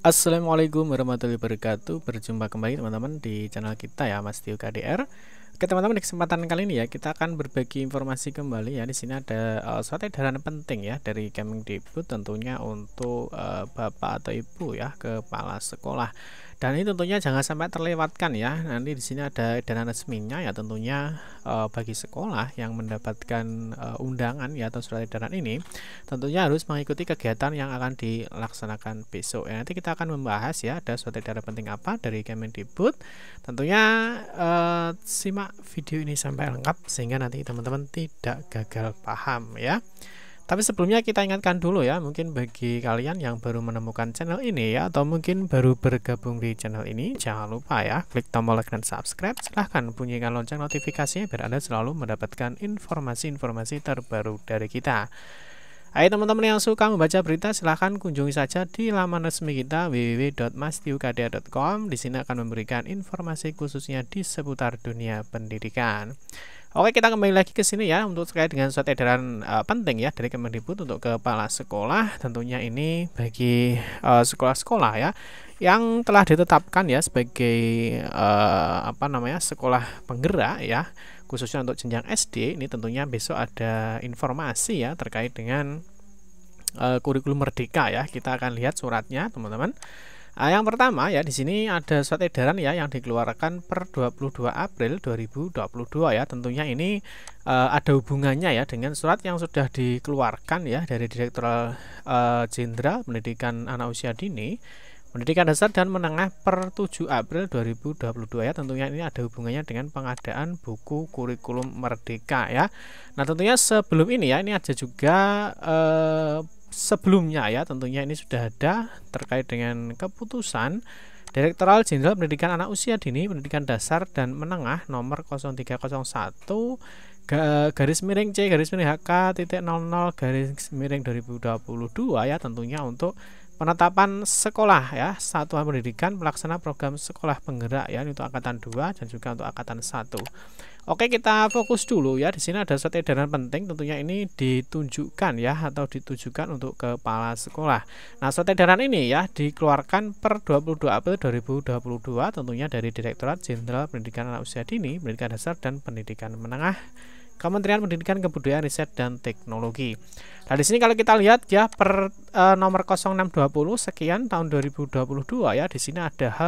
Assalamualaikum warahmatullahi wabarakatuh Berjumpa kembali teman-teman di channel kita ya Mas Tio KDR Oke teman-teman di kesempatan kali ini ya Kita akan berbagi informasi kembali ya Di sini ada uh, suatu edaran penting ya Dari Kemdikbud tentunya untuk uh, Bapak atau Ibu ya Kepala Sekolah dan ini tentunya jangan sampai terlewatkan ya. Nanti di sini ada dana resminya ya tentunya e, bagi sekolah yang mendapatkan e, undangan ya atau surat edaran ini tentunya harus mengikuti kegiatan yang akan dilaksanakan besok. Ya, nanti kita akan membahas ya ada surat edaran penting apa dari Kemendikbud. Tentunya e, simak video ini sampai lengkap sehingga nanti teman-teman tidak gagal paham ya. Tapi sebelumnya kita ingatkan dulu ya, mungkin bagi kalian yang baru menemukan channel ini ya, atau mungkin baru bergabung di channel ini, jangan lupa ya, klik tombol like dan subscribe. Silahkan bunyikan lonceng notifikasinya biar Anda selalu mendapatkan informasi-informasi terbaru dari kita. Ayo teman-teman yang suka membaca berita silahkan kunjungi saja di laman resmi kita www.mastiukadia.com Di sini akan memberikan informasi khususnya di seputar dunia pendidikan. Oke, kita kembali lagi ke sini ya untuk terkait dengan surat edaran uh, penting ya dari Kemendikbud untuk kepala sekolah. Tentunya ini bagi eh, sekolah-sekolah uh, ya yang telah ditetapkan ya sebagai uh, apa namanya sekolah penggerak ya khususnya untuk jenjang SD ini tentunya besok ada informasi ya terkait dengan uh, kurikulum merdeka ya. Kita akan lihat suratnya, teman-teman. Nah, yang pertama ya di sini ada surat edaran ya yang dikeluarkan per 22 April 2022 ya. Tentunya ini e, ada hubungannya ya dengan surat yang sudah dikeluarkan ya dari Direktur eh, Jenderal Pendidikan Anak Usia Dini Pendidikan dasar dan menengah per 7 April 2022 ya tentunya ini ada hubungannya dengan pengadaan buku kurikulum merdeka ya. Nah, tentunya sebelum ini ya ini ada juga eh, sebelumnya ya tentunya ini sudah ada terkait dengan keputusan Direktoral Jenderal Pendidikan Anak Usia Dini Pendidikan Dasar dan Menengah nomor 0301 garis miring C garis miring HK titik 00 garis miring 2022 ya tentunya untuk penetapan sekolah ya satuan pendidikan pelaksana program sekolah penggerak ya untuk angkatan 2 dan juga untuk angkatan 1 Oke kita fokus dulu ya di sini ada surat edaran penting tentunya ini ditunjukkan ya atau ditujukan untuk kepala sekolah nah surat edaran ini ya dikeluarkan per 22 April 2022 tentunya dari Direktorat Jenderal Pendidikan Anak Usia Dini Pendidikan Dasar dan Pendidikan Menengah Kementerian Pendidikan Kebudayaan Riset dan Teknologi. Nah, di sini kalau kita lihat ya per e, nomor 0620 sekian tahun 2022 ya di sini ada H,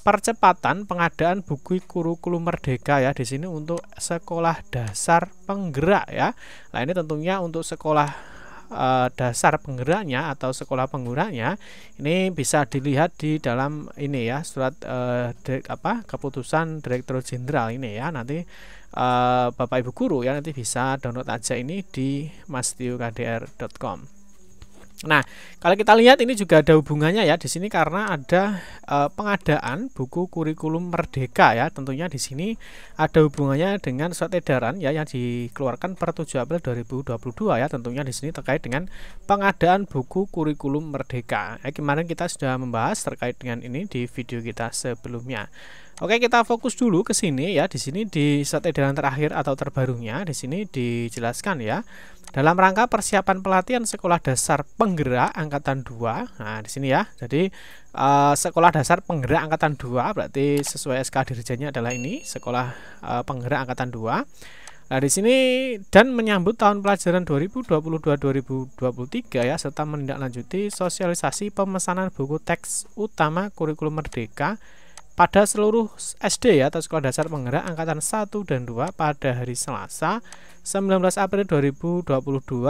percepatan pengadaan buku kurikulum merdeka ya di sini untuk sekolah dasar penggerak ya. Nah, ini tentunya untuk sekolah Eh, dasar penggeraknya atau sekolah penggeraknya ini bisa dilihat di dalam ini ya surat uh, apa keputusan Direktur Jenderal ini ya nanti uh, Bapak Ibu guru ya nanti bisa download aja ini di mastiukdr.com. Nah, kalau kita lihat ini juga ada hubungannya ya di sini karena ada e, pengadaan buku kurikulum merdeka ya. Tentunya di sini ada hubungannya dengan surat edaran ya yang dikeluarkan per 7 April 2022 ya. Tentunya di sini terkait dengan pengadaan buku kurikulum merdeka. Ya, kemarin kita sudah membahas terkait dengan ini di video kita sebelumnya. Oke, kita fokus dulu ke sini ya. Di sini di set edaran terakhir atau terbarunya di sini dijelaskan ya. Dalam rangka persiapan pelatihan sekolah dasar penggerak angkatan 2. Nah, di sini ya. Jadi uh, sekolah dasar penggerak angkatan 2 berarti sesuai SK dirjennya adalah ini, sekolah uh, penggerak angkatan 2. Nah, di sini dan menyambut tahun pelajaran 2022-2023 ya serta menindaklanjuti sosialisasi pemesanan buku teks utama kurikulum merdeka pada seluruh SD ya atau sekolah dasar penggerak angkatan 1 dan 2 pada hari Selasa 19 April 2022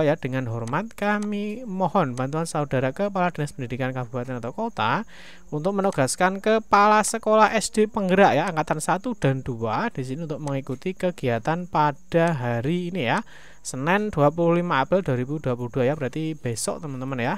ya dengan hormat kami mohon bantuan saudara kepala dinas pendidikan kabupaten atau kota untuk menugaskan kepala sekolah SD penggerak ya angkatan 1 dan 2 di sini untuk mengikuti kegiatan pada hari ini ya Senin 25 April 2022 ya berarti besok teman-teman ya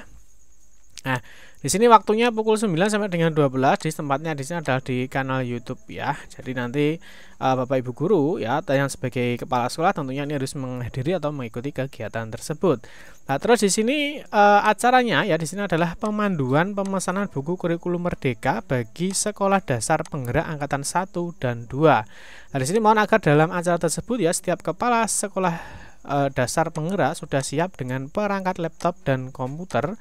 Nah, di sini waktunya pukul 9 sampai dengan 12 di tempatnya di sini adalah di kanal YouTube ya. Jadi nanti uh, Bapak Ibu guru ya yang sebagai kepala sekolah tentunya ini harus menghadiri atau mengikuti kegiatan tersebut. Nah, terus di sini uh, acaranya ya di sini adalah pemanduan pemesanan buku kurikulum merdeka bagi sekolah dasar penggerak angkatan 1 dan 2. Nah, di sini mohon agar dalam acara tersebut ya setiap kepala sekolah eh, dasar penggerak sudah siap dengan perangkat laptop dan komputer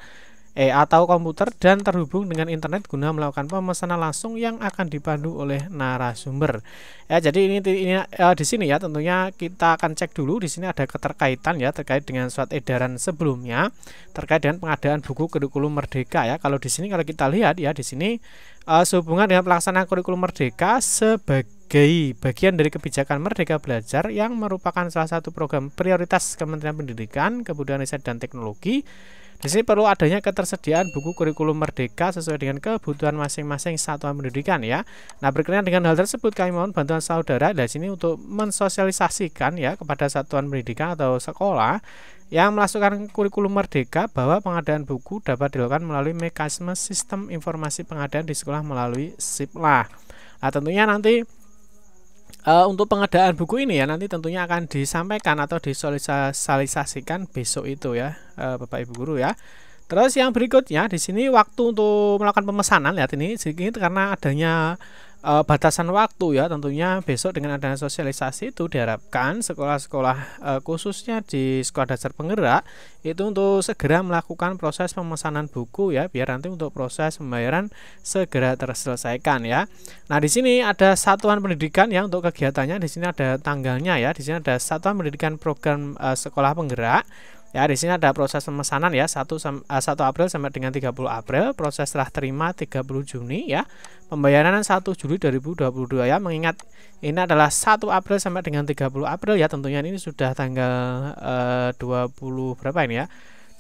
eh, atau komputer dan terhubung dengan internet guna melakukan pemesanan langsung yang akan dipandu oleh narasumber. Ya, jadi ini ini eh, di sini ya tentunya kita akan cek dulu di sini ada keterkaitan ya terkait dengan surat edaran sebelumnya terkait dengan pengadaan buku kurikulum merdeka ya. Kalau di sini kalau kita lihat ya di sini eh, sehubungan dengan pelaksanaan kurikulum merdeka sebagai bagian dari kebijakan Merdeka Belajar yang merupakan salah satu program prioritas Kementerian Pendidikan, Kebudayaan Riset dan Teknologi di sini perlu adanya ketersediaan buku kurikulum merdeka sesuai dengan kebutuhan masing-masing satuan pendidikan ya. Nah, berkenaan dengan hal tersebut kami mohon bantuan saudara dari sini untuk mensosialisasikan ya kepada satuan pendidikan atau sekolah yang melaksanakan kurikulum merdeka bahwa pengadaan buku dapat dilakukan melalui mekanisme sistem informasi pengadaan di sekolah melalui SIPLA. Nah, tentunya nanti uh, untuk pengadaan buku ini ya nanti tentunya akan disampaikan atau disosialisasikan besok itu ya uh, Bapak Ibu guru ya. Terus yang berikutnya di sini waktu untuk melakukan pemesanan lihat ini sedikit karena adanya uh, batasan waktu ya tentunya besok dengan adanya sosialisasi itu diharapkan sekolah-sekolah uh, khususnya di sekolah dasar penggerak itu untuk segera melakukan proses pemesanan buku ya biar nanti untuk proses pembayaran segera terselesaikan ya. Nah di sini ada satuan pendidikan ya untuk kegiatannya di sini ada tanggalnya ya di sini ada satuan pendidikan program uh, sekolah penggerak Ya, di sini ada proses pemesanan ya, 1 1 eh, April sampai dengan 30 April, proses serah terima 30 Juni ya. Pembayaran 1 Juli 2022 ya. Mengingat ini adalah 1 April sampai dengan 30 April ya, tentunya ini sudah tanggal eh, 20 berapa ini ya?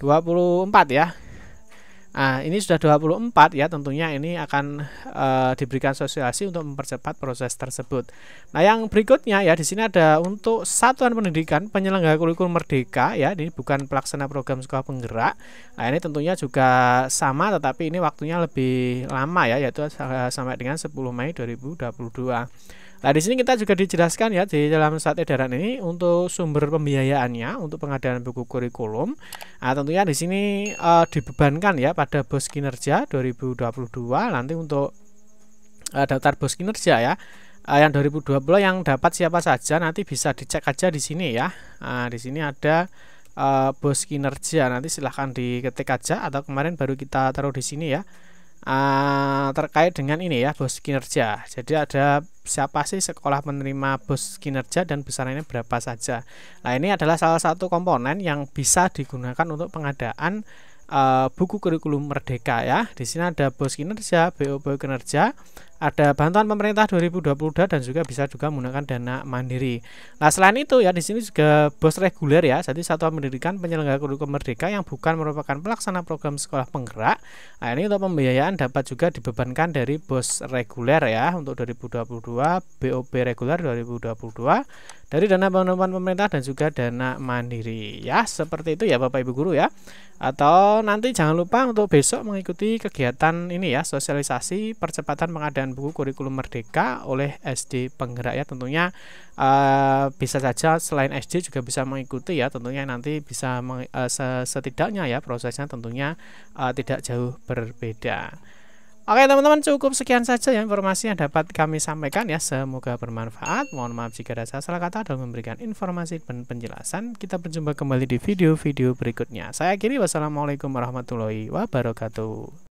24 ya. Nah, ini sudah 24 ya, tentunya ini akan e, diberikan sosialisasi untuk mempercepat proses tersebut. Nah, yang berikutnya ya di sini ada untuk satuan pendidikan penyelenggara kurikulum merdeka ya, ini bukan pelaksana program sekolah penggerak. Nah, ini tentunya juga sama tetapi ini waktunya lebih lama ya, yaitu eh, sampai dengan 10 Mei 2022. Nah, di sini kita juga dijelaskan ya di dalam saat edaran ini untuk sumber pembiayaannya untuk pengadaan buku kurikulum. Nah, tentunya di sini e, dibebankan ya pada Bos Kinerja 2022 nanti untuk e, daftar Bos Kinerja ya. E, yang 2020 yang dapat siapa saja nanti bisa dicek aja di sini ya. Nah, di sini ada e, Bos Kinerja nanti silahkan diketik aja atau kemarin baru kita taruh di sini ya. Ah, terkait dengan ini ya bos kinerja jadi ada siapa sih sekolah menerima bos kinerja dan besarannya berapa saja nah ini adalah salah satu komponen yang bisa digunakan untuk pengadaan Eh, buku kurikulum merdeka ya. Di sini ada Bos Kinerja, BOB Kinerja, ada bantuan pemerintah 2022 dan juga bisa juga menggunakan dana mandiri. Nah, selain itu ya di sini juga Bos reguler ya, jadi satu pendidikan penyelenggara kurikulum merdeka yang bukan merupakan pelaksana program sekolah penggerak. Nah, ini untuk pembiayaan dapat juga dibebankan dari Bos reguler ya untuk 2022, bop reguler 2022 dari dana bantuan pemerintah dan juga dana mandiri ya seperti itu ya Bapak Ibu guru ya atau nanti jangan lupa untuk besok mengikuti kegiatan ini ya, sosialisasi percepatan pengadaan buku kurikulum merdeka oleh SD Penggerak ya. Tentunya uh, bisa saja selain SD juga bisa mengikuti ya. Tentunya nanti bisa uh, setidaknya ya prosesnya tentunya uh, tidak jauh berbeda. Oke teman-teman cukup sekian saja ya informasi yang dapat kami sampaikan ya Semoga bermanfaat Mohon maaf jika ada salah kata dalam memberikan informasi dan penjelasan Kita berjumpa kembali di video-video berikutnya Saya akhiri wassalamualaikum warahmatullahi wabarakatuh